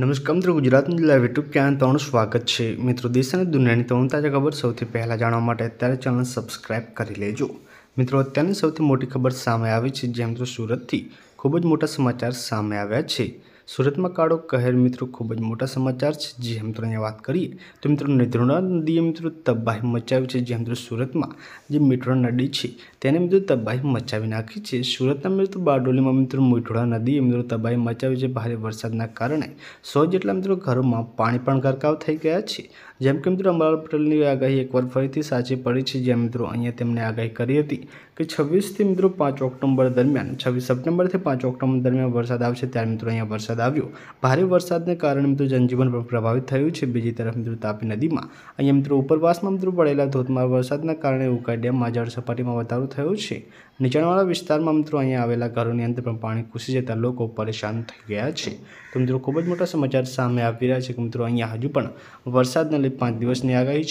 નમસ્કાર મિત્રો ગુજરાતનું લાઈવ યુટ્યુબ ચેનલ તમારું સ્વાગત છે મિત્રો દેશ અને દુનિયાની તમામ તાજા ખબર સૌથી પહેલાં જાણવા માટે અત્યારે ચેનલ સબસ્ક્રાઇબ કરી લેજો મિત્રો અત્યારની સૌથી મોટી ખબર સામે આવી છે જેમ તો સુરતથી ખૂબ જ મોટા સમાચાર સામે આવ્યા છે સુરતમાં કાળો કહેર મિત્રો ખૂબ જ મોટા સમાચાર છે જે મિત્રો અહીંયા વાત કરીએ તો મિત્રો નિધ્રુના નદીએ મિત્રો તબાહી મચાવી છે જે મિત્રો સુરતમાં જે મીઠોડા નદી છે તેને મિત્રો તબાહી મચાવી નાખી છે સુરતના મિત્રો બારડોલીમાં મિત્રો મીઠોડા નદીએ મિત્રો તબાહી મચાવી છે ભારે વરસાદના કારણે સો જેટલા મિત્રો ઘરોમાં પાણી પણ ગરકાવ થઈ ગયા છે જેમ કે મિત્રો અંબાલાલ પટેલની આગાહી એકવાર ફરીથી સાચી પડી છે જ્યાં મિત્રો અહીંયા તેમણે આગાહી કરી હતી કે છવ્વીસથી મિત્રો પાંચ ઓક્ટોબર દરમિયાન છવ્વીસ સપ્ટેમ્બરથી પાંચ ઓક્ટોબર દરમિયાન વરસાદ આવશે ત્યારે મિત્રો અહીંયા વરસાદ વરસાદ આવ્યો ભારે વરસાદને કારણે મિત્રો જનજીવન પણ પ્રભાવિત થયું છે બીજી તરફ મિત્રો તાપી નદીમાં અહીંયા મિત્રો ઉપરવાસમાં મિત્રો પડેલા ધોધમાર વરસાદના કારણે ઉકાઈ ડેમમાં જળ સપાટીમાં વધારો થયો છે નીચાણવાળા વિસ્તારમાં મિત્રો અહીંયા આવેલા ઘરોની અંદર પણ પાણી ઘૂસી જતા લોકો પરેશાન થઈ ગયા છે તો મિત્રો ખૂબ જ મોટા સમાચાર સામે આવી રહ્યા છે કે મિત્રો અહીંયા હજુ પણ વરસાદને લઈ પાંચ દિવસની આગાહી છે